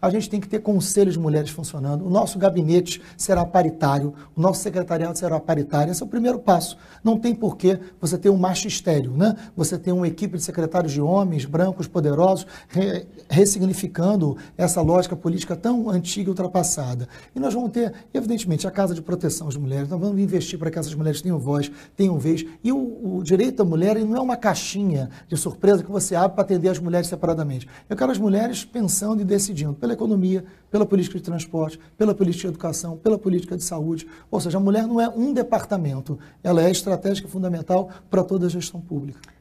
a gente tem que ter conselhos de mulheres funcionando, o nosso gabinete será paritário, o nosso secretariado será paritário. Esse é o primeiro passo. Não tem porquê você ter um macho estéreo, né? Você ter uma equipe de secretários de homens, brancos, poderosos, re ressignificando essa lógica política tão antiga e ultrapassada. E nós vamos ter, evidentemente, a Casa de Proteção às Mulheres, nós vamos investir para que essas mulheres tenham voz, tenham vez. E o, o direito à mulher não é uma caixinha de surpresa que você abre para atender as mulheres separadamente. Eu quero as mulheres pensando e decidindo pela economia, pela política de transporte, pela política de educação, pela política de saúde. Ou seja, a mulher não é um departamento, ela é estratégica fundamental para toda a gestão pública.